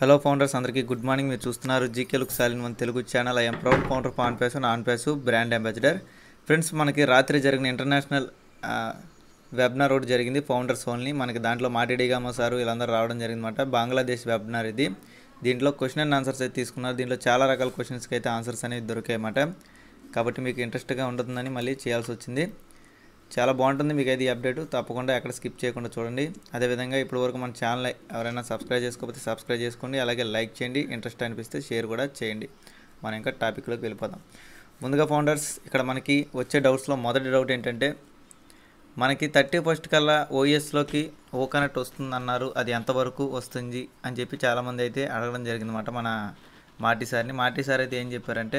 hello founders అందరికీ good morning మీరు చూస్తున్నారు జీకే లుక్ సాలిన్ మన తెలుగు ఛానల్ ఐఎమ్ ప్రౌడ్ ఫౌండర్ పాన్ పేసు on pay brand ambassador friends మనకి రాత్రి జరిగిన ఇంటర్నేషనల్ వెబ్నార్ ఒకటి జరిగింది ఫౌండర్స్ ఓన్లీ మనకి దాంట్లో మాటిడిగామో సారు వీళ్ళందరూ రావడం జరిగిందన్నమాట బంగ్లాదేశ్ వెబ్నార్ ఇది దీంట్లో క్వశ్చన్ అండ్ ఆన్సర్స్ అయితే తీసుకున్నారు దీంట్లో చాలా రకాల క్వశ్చన్స్కి అయితే ఆన్సర్స్ అనేవి అన్నమాట కాబట్టి మీకు ఇంట్రెస్ట్గా ఉంటుందని మళ్ళీ చేయాల్సి వచ్చింది చాలా బాగుంటుంది మీకు అయితే ఈ అప్డేట్ తప్పకుండా ఎక్కడ స్కిప్ చేయకుండా చూడండి అదేవిధంగా ఇప్పటివరకు మన ఛానల్ ఎవరైనా సబ్స్క్రైబ్ చేసుకోకపోతే సబ్స్క్రైబ్ చేసుకోండి అలాగే లైక్ చేయండి ఇంట్రెస్ట్ అనిపిస్తే షేర్ కూడా చేయండి మనం ఇంకా టాపిక్లోకి వెళ్ళిపోదాం ముందుగా ఫౌండర్స్ ఇక్కడ మనకి వచ్చే డౌట్స్లో మొదటి డౌట్ ఏంటంటే మనకి థర్టీ ఫస్ట్ కల్లా ఓఎస్లోకి ఓ కనెక్ట్ వస్తుందన్నారు అది ఎంతవరకు వస్తుంది అని చెప్పి చాలామంది అయితే అడగడం జరిగింది మన మాటి సార్ని మాటి సార్ అయితే ఏం చెప్పారంటే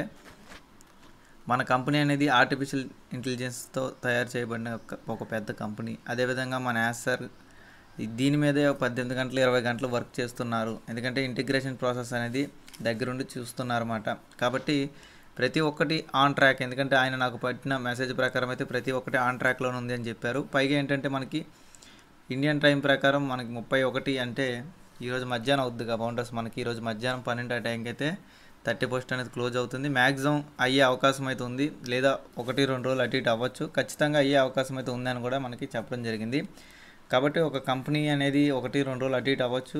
మన కంపెనీ అనేది ఆర్టిఫిషియల్ ఇంటెలిజెన్స్తో తయారు చేయబడిన ఒక పెద్ద కంపెనీ అదేవిధంగా మన యాసర్ దీని మీదే పద్దెనిమిది గంటలు ఇరవై గంటలు వర్క్ చేస్తున్నారు ఎందుకంటే ఇంటిగ్రేషన్ ప్రాసెస్ అనేది దగ్గరుండి చూస్తున్నారన్నమాట కాబట్టి ప్రతి ఒక్కటి ఆన్ ట్రాక్ ఎందుకంటే ఆయన నాకు పట్టిన మెసేజ్ ప్రకారం అయితే ప్రతి ఒక్కటి ఆన్ ట్రాక్లోనే ఉంది అని చెప్పారు పైగా ఏంటంటే మనకి ఇండియన్ టైం ప్రకారం మనకి ముప్పై ఒకటి అంటే ఈరోజు మధ్యాహ్నం అవుతుంది బౌండర్స్ మనకి ఈరోజు మధ్యాహ్నం పన్నెండు ఆ టైంకి అయితే థర్టీ పోస్ట్ అనేది క్లోజ్ అవుతుంది మ్యాక్సిమం అయ్యే అవకాశం అయితే ఉంది లేదా ఒకటి రెండు రోజులు అటు ఇటు అవ్వచ్చు ఖచ్చితంగా అయ్యే అవకాశం అయితే ఉందని కూడా మనకి చెప్పడం జరిగింది కాబట్టి ఒక కంపెనీ అనేది ఒకటి రెండు రోజులు అటు ఇటు అవ్వచ్చు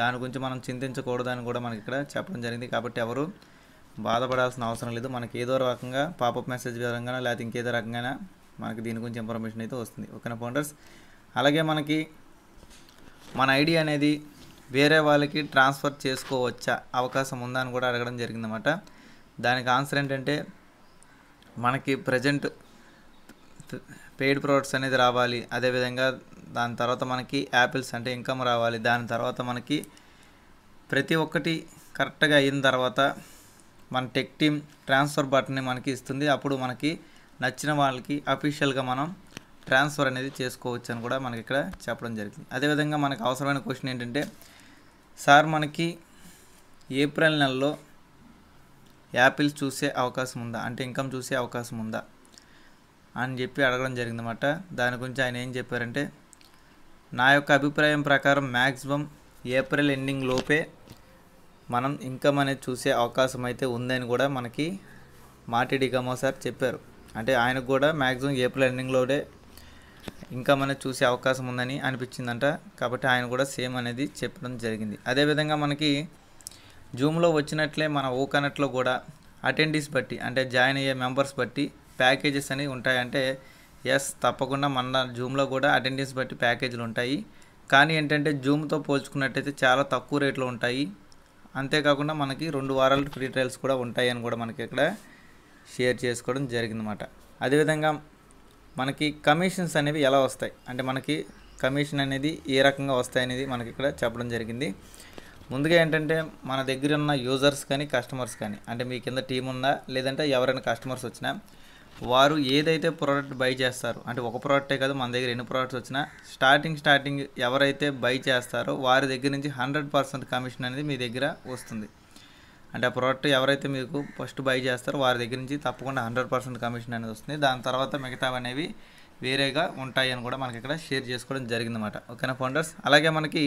దాని గురించి మనం చింతించకూడదని కూడా మనకి ఇక్కడ చెప్పడం జరిగింది కాబట్టి ఎవరు బాధపడాల్సిన అవసరం లేదు మనకి ఏదో రకంగా పాపప్ మెసేజ్ విధంగా లేకపోతే ఇంకేదో రకంగా మనకి దీని గురించి ఇన్ఫర్మేషన్ అయితే వస్తుంది ఓకేనా ఫౌండర్స్ అలాగే మనకి మన ఐడి అనేది వేరే వాళ్ళకి ట్రాన్స్ఫర్ చేసుకోవచ్చా అవకాశం ఉందా అని కూడా అడగడం అనమాట దానికి ఆన్సర్ ఏంటంటే మనకి ప్రజెంట్ పెయిడ్ ప్రోడక్ట్స్ అనేది రావాలి అదేవిధంగా దాని తర్వాత మనకి యాపిల్స్ అంటే ఇన్కమ్ రావాలి దాని తర్వాత మనకి ప్రతి ఒక్కటి కరెక్ట్గా అయిన తర్వాత మన టెక్ టీమ్ ట్రాన్స్ఫర్ బటన్ని మనకి ఇస్తుంది అప్పుడు మనకి నచ్చిన వాళ్ళకి అఫీషియల్గా మనం ట్రాన్స్ఫర్ అనేది చేసుకోవచ్చు అని కూడా మనకి ఇక్కడ చెప్పడం జరిగింది అదేవిధంగా మనకు అవసరమైన క్వశ్చన్ ఏంటంటే సార్ మనకి ఏప్రిల్ నెలలో యాపిల్ చూసే అవకాశం ఉందా అంటే ఇన్కమ్ చూసే అవకాశం ఉందా అని చెప్పి అడగడం జరిగిందన్నమాట దాని గురించి ఆయన ఏం చెప్పారంటే నా యొక్క అభిప్రాయం ప్రకారం మ్యాక్సిమం ఏప్రిల్ ఎండింగ్ లోపే మనం ఇన్కమ్ అనేది చూసే అవకాశం అయితే ఉందని కూడా మనకి మాటిడి గమో సార్ చెప్పారు అంటే ఆయనకు కూడా మ్యాక్సిమం ఏప్రిల్ ఎండింగ్లోనే ఇంకా మనం చూసే అవకాశం ఉందని అనిపించిందంట కాబట్టి ఆయన కూడా సేమ్ అనేది చెప్పడం జరిగింది అదేవిధంగా మనకి జూమ్లో వచ్చినట్లే మన ఓ కూడా అటెండీస్ బట్టి అంటే జాయిన్ అయ్యే మెంబర్స్ బట్టి ప్యాకేజెస్ అనేవి ఉంటాయంటే ఎస్ తప్పకుండా మన జూమ్లో కూడా అటెండెన్స్ బట్టి ప్యాకేజీలు ఉంటాయి కానీ ఏంటంటే జూమ్తో పోల్చుకున్నట్టయితే చాలా తక్కువ రేట్లో ఉంటాయి అంతేకాకుండా మనకి రెండు వారాలు ఫ్రీ ట్రయల్స్ కూడా ఉంటాయని కూడా మనకి ఇక్కడ షేర్ చేసుకోవడం జరిగిందన్నమాట అదేవిధంగా మనకి కమిషన్స్ అనేవి ఎలా వస్తాయి అంటే మనకి కమిషన్ అనేది ఏ రకంగా వస్తాయి అనేది మనకి ఇక్కడ చెప్పడం జరిగింది ముందుగా ఏంటంటే మన దగ్గర ఉన్న యూజర్స్ కానీ కస్టమర్స్ కానీ అంటే మీ కింద టీం ఉందా లేదంటే ఎవరైనా కస్టమర్స్ వచ్చినా వారు ఏదైతే ప్రోడక్ట్ బై చేస్తారు అంటే ఒక ప్రోడక్టే కాదు మన దగ్గర ఎన్ని ప్రోడక్ట్స్ వచ్చినా స్టార్టింగ్ స్టార్టింగ్ ఎవరైతే బై చేస్తారో వారి దగ్గర నుంచి హండ్రెడ్ పర్సెంట్ కమిషన్ అనేది మీ దగ్గర వస్తుంది అంటే ఆ ప్రోడక్ట్ ఎవరైతే మీకు ఫస్ట్ బై చేస్తారో వారి దగ్గర నుంచి తప్పకుండా హండ్రెడ్ పర్సెంట్ కమిషన్ అనేది వస్తుంది దాని తర్వాత మిగతా అనేవి వేరేగా ఉంటాయి అని కూడా మనకి ఇక్కడ షేర్ చేసుకోవడం జరిగిందన్నమాట ఓకేనా ఫౌండర్స్ అలాగే మనకి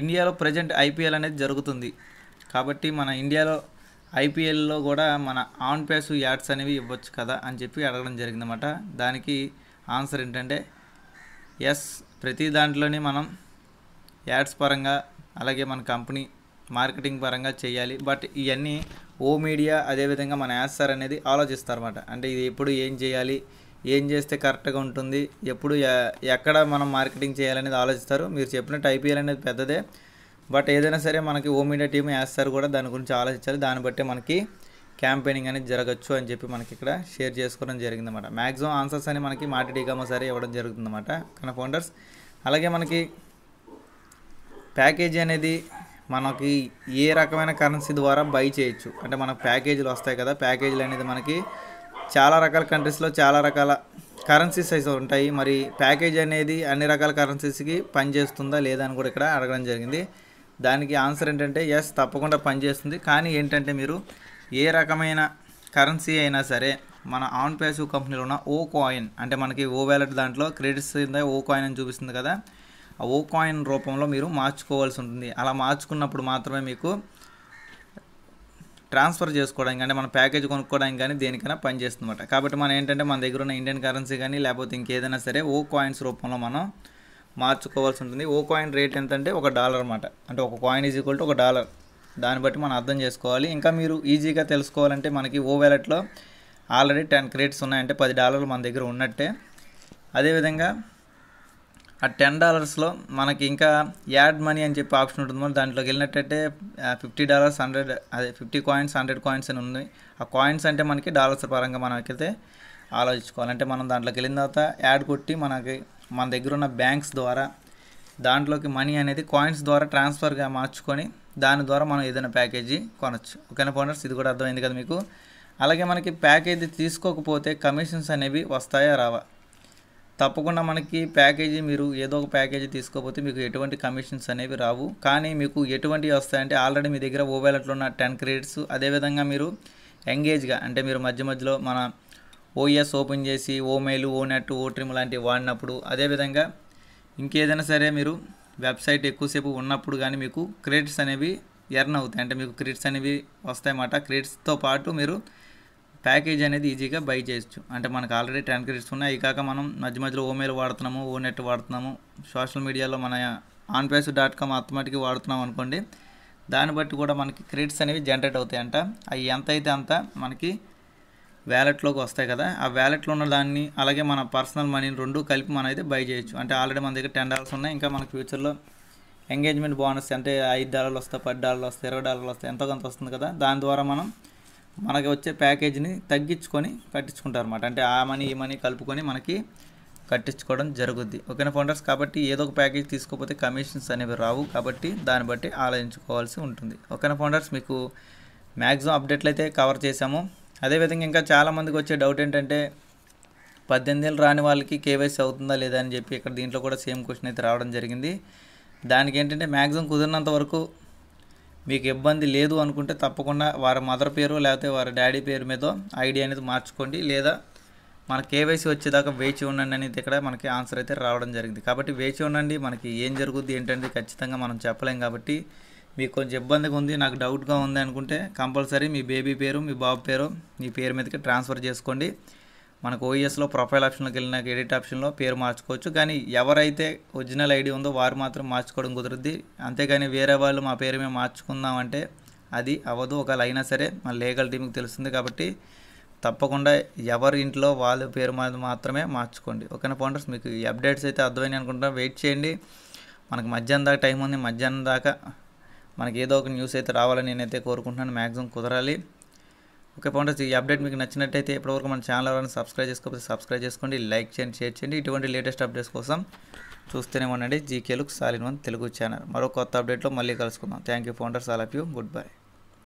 ఇండియాలో ప్రజెంట్ ఐపీఎల్ అనేది జరుగుతుంది కాబట్టి మన ఇండియాలో ఐపీఎల్లో కూడా మన ఆన్ ప్యాస్ యాడ్స్ అనేవి ఇవ్వచ్చు కదా అని చెప్పి అడగడం జరిగిందన్నమాట దానికి ఆన్సర్ ఏంటంటే ఎస్ ప్రతి దాంట్లోనే మనం యాడ్స్ పరంగా అలాగే మన కంపెనీ మార్కెటింగ్ పరంగా చేయాలి బట్ ఇవన్నీ ఓ మీడియా అదేవిధంగా మన యాస్సార్ అనేది ఆలోచిస్తారన్నమాట అంటే ఇది ఎప్పుడు ఏం చేయాలి ఏం చేస్తే కరెక్ట్గా ఉంటుంది ఎప్పుడు ఎక్కడ మనం మార్కెటింగ్ చేయాలనేది ఆలోచిస్తారు మీరు చెప్పినట్టు ఐపీఎల్ అనేది పెద్దదే బట్ ఏదైనా సరే మనకి ఓ మీడియా టీం వేస్తారు కూడా దాని గురించి ఆలోచించాలి దాన్ని బట్టే మనకి క్యాంపెయినింగ్ అనేది జరగచ్చు అని చెప్పి మనకి ఇక్కడ షేర్ చేసుకోవడం జరిగిందన్నమాట మ్యాక్సిమం ఆన్సర్స్ అని మనకి మాటి మాటిడీగామో సరే ఇవ్వడం జరుగుతుందన్నమాట కన ఫౌండర్స్ అలాగే మనకి ప్యాకేజీ అనేది మనకి ఏ రకమైన కరెన్సీ ద్వారా బై చేయొచ్చు అంటే మనకు ప్యాకేజీలు వస్తాయి కదా ప్యాకేజీలు అనేది మనకి చాలా రకాల కంట్రీస్లో చాలా రకాల కరెన్సీస్ అయితే ఉంటాయి మరి ప్యాకేజ్ అనేది అన్ని రకాల కరెన్సీస్కి పనిచేస్తుందా లేదా అని కూడా ఇక్కడ అడగడం జరిగింది దానికి ఆన్సర్ ఏంటంటే ఎస్ తప్పకుండా పనిచేస్తుంది కానీ ఏంటంటే మీరు ఏ రకమైన కరెన్సీ అయినా సరే మన ఆన్ పేసు కంపెనీలో ఉన్న ఓ కాయిన్ అంటే మనకి ఓ వ్యాలెట్ దాంట్లో క్రెడిట్స్ ఓ కాయిన్ అని చూపిస్తుంది కదా ఓ కాయిన్ రూపంలో మీరు మార్చుకోవాల్సి ఉంటుంది అలా మార్చుకున్నప్పుడు మాత్రమే మీకు ట్రాన్స్ఫర్ చేసుకోవడానికి కానీ మన ప్యాకేజ్ కొనుక్కోవడానికి కానీ దేనికైనా పనిచేస్తుందన్నమాట కాబట్టి మనం ఏంటంటే మన దగ్గర ఉన్న ఇండియన్ కరెన్సీ కానీ లేకపోతే ఇంకేదైనా సరే ఓ కాయిన్స్ రూపంలో మనం మార్చుకోవాల్సి ఉంటుంది ఓ కాయిన్ రేట్ ఎంతంటే ఒక డాలర్ అనమాట అంటే ఒక కాయిన్ ఈజ్ ఈక్వల్ టు ఒక డాలర్ దాన్ని బట్టి మనం అర్థం చేసుకోవాలి ఇంకా మీరు ఈజీగా తెలుసుకోవాలంటే మనకి ఓ వ్యాలెట్లో ఆల్రెడీ టెన్ క్రేట్స్ ఉన్నాయంటే పది డాలర్లు మన దగ్గర ఉన్నట్టే అదేవిధంగా ఆ టెన్ డాలర్స్లో మనకి ఇంకా యాడ్ మనీ అని చెప్పి ఆప్షన్ ఉంటుంది మనం దాంట్లోకి వెళ్ళినట్టయితే ఫిఫ్టీ డాలర్స్ హండ్రెడ్ అదే ఫిఫ్టీ కాయిన్స్ హండ్రెడ్ కాయిన్స్ అని ఉంది ఆ కాయిన్స్ అంటే మనకి డాలర్స్ పరంగా మనకైతే ఆలోచించుకోవాలి అంటే మనం దాంట్లోకి వెళ్ళిన తర్వాత యాడ్ కొట్టి మనకి మన దగ్గర ఉన్న బ్యాంక్స్ ద్వారా దాంట్లోకి మనీ అనేది కాయిన్స్ ద్వారా ట్రాన్స్ఫర్గా మార్చుకొని దాని ద్వారా మనం ఏదైనా ప్యాకేజీ కొనవచ్చు ఓకేనా పోనర్స్ ఇది కూడా అర్థమైంది కదా మీకు అలాగే మనకి ప్యాకేజీ తీసుకోకపోతే కమిషన్స్ అనేవి వస్తాయా రావా తప్పకుండా మనకి ప్యాకేజీ మీరు ఏదో ఒక ప్యాకేజీ తీసుకోకపోతే మీకు ఎటువంటి కమిషన్స్ అనేవి రావు కానీ మీకు ఎటువంటివి వస్తాయంటే ఆల్రెడీ మీ దగ్గర ఓ వ్యాలెట్లో ఉన్న టెన్ క్రెడిట్స్ అదేవిధంగా మీరు ఎంగేజ్గా అంటే మీరు మధ్య మధ్యలో మన ఓఎస్ ఓపెన్ చేసి O mail O net O trim లాంటివి వాడినప్పుడు అదేవిధంగా ఇంకేదైనా సరే మీరు వెబ్సైట్ ఎక్కువసేపు ఉన్నప్పుడు కానీ మీకు క్రెడిట్స్ అనేవి ఎర్న్ అవుతాయి అంటే మీకు క్రెడిట్స్ అనేవి వస్తాయన్నమాట క్రెడిట్స్తో పాటు మీరు ప్యాకేజ్ అనేది ఈజీగా బై చేయొచ్చు అంటే మనకు ఆల్రెడీ టెన్ క్రెడిట్స్ ఉన్నాయి అవి కాక మనం మధ్య మధ్యలో ఓమెయిల్ వాడుతున్నాము ఓ నెట్ వాడుతున్నాము సోషల్ మీడియాలో మన ఆన్ పేస్ డాట్ కామ్ అత్తమాటికి వాడుతున్నాం అనుకోండి దాన్ని బట్టి కూడా మనకి క్రెడిట్స్ అనేవి జనరేట్ అవుతాయంట అవి ఎంత అయితే అంత మనకి వ్యాలెట్లోకి వస్తాయి కదా ఆ వ్యాలెట్లో ఉన్న దాన్ని అలాగే మన పర్సనల్ మనీని రెండు కలిపి మనం అయితే బై చేయొచ్చు అంటే ఆల్రెడీ మన దగ్గర టెన్ డాలర్స్ ఉన్నాయి ఇంకా మనకు ఫ్యూచర్లో ఎంగేజ్మెంట్ బోనస్ అంటే ఐదు డాలర్లు వస్తాయి పది డాలర్లు వస్తాయి ఇరవై డాలర్లు వస్తాయి ఎంతో కొంత వస్తుంది కదా దాని ద్వారా మనం మనకి వచ్చే ప్యాకేజీని తగ్గించుకొని కట్టించుకుంటారు అనమాట అంటే ఆ మనీ ఈ మనీ కలుపుకొని మనకి కట్టించుకోవడం జరుగుద్ది ఓకేనా ఫౌండర్స్ కాబట్టి ఏదో ఒక ప్యాకేజ్ తీసుకోకపోతే కమిషన్స్ అనేవి రావు కాబట్టి దాన్ని బట్టి ఆలోచించుకోవాల్సి ఉంటుంది ఓకేనా ఫౌండర్స్ మీకు మ్యాక్సిమం అప్డేట్లు అయితే కవర్ చేశాము అదేవిధంగా ఇంకా చాలామందికి వచ్చే డౌట్ ఏంటంటే పద్దెనిమిది ఏళ్ళు రాని వాళ్ళకి కేవైసీ అవుతుందా లేదా అని చెప్పి ఇక్కడ దీంట్లో కూడా సేమ్ క్వశ్చన్ అయితే రావడం జరిగింది దానికి ఏంటంటే మ్యాక్సిమం కుదిరినంత వరకు మీకు ఇబ్బంది లేదు అనుకుంటే తప్పకుండా వారి మదర్ పేరు లేకపోతే వారి డాడీ పేరు మీద ఐడి అనేది మార్చుకోండి లేదా మన కేవైసీ వచ్చేదాకా వేచి ఉండండి అనేది ఇక్కడ మనకి ఆన్సర్ అయితే రావడం జరిగింది కాబట్టి వేచి ఉండండి మనకి ఏం జరుగుద్ది ఏంటంటే ఖచ్చితంగా మనం చెప్పలేం కాబట్టి మీకు కొంచెం ఇబ్బందిగా ఉంది నాకు డౌట్గా ఉంది అనుకుంటే కంపల్సరీ మీ బేబీ పేరు మీ బాబు పేరు మీ పేరు మీదకి ట్రాన్స్ఫర్ చేసుకోండి మనకు ఓఈఎస్లో ప్రొఫైల్ ఆప్షన్లోకి వెళ్ళినాక ఎడిట్ ఆప్షన్లో పేరు మార్చుకోవచ్చు కానీ ఎవరైతే ఒరిజినల్ ఐడి ఉందో వారు మాత్రం మార్చుకోవడం కుదురుద్ది అంతేగాని వేరే వాళ్ళు మా పేరు మేము మార్చుకుందాం అంటే అది అవ్వదు ఒకవేళ అయినా సరే మన లీగల్ టీమ్కి తెలుస్తుంది కాబట్టి తప్పకుండా ఎవరి ఇంట్లో వాళ్ళ పేరు మాత్రమే మార్చుకోండి ఓకేనా ఫౌండర్స్ మీకు ఈ అప్డేట్స్ అయితే అర్థమైనా అనుకుంటున్నా వెయిట్ చేయండి మనకు మధ్యాహ్నం దాకా టైం ఉంది మధ్యాహ్నం దాకా మనకి ఏదో ఒక న్యూస్ అయితే రావాలని నేనైతే కోరుకుంటున్నాను మ్యాక్సిమం కుదరాలి ఓకే ఫౌండర్స్ ఈ అప్డేట్ మీకు నచ్చినట్టయితే ఎప్పటివరకు మన ఛానల్ ఎవరైనా సబ్స్క్రైబ్ చేసుకోకపోతే సబ్స్క్రైబ్ చేసుకోండి లైక్ చేయండి షేర్ చేయండి ఇటువంటి లేటెస్ట్ అప్డేట్స్ కోసం చూస్తూనే ఉండండి జీకే లుక్ సాలిన్ వన్ తెలుగు ఛానల్ మరో కొత్త అప్డేట్లో మళ్ళీ కలుసుకుందాం thank you founders all of you good by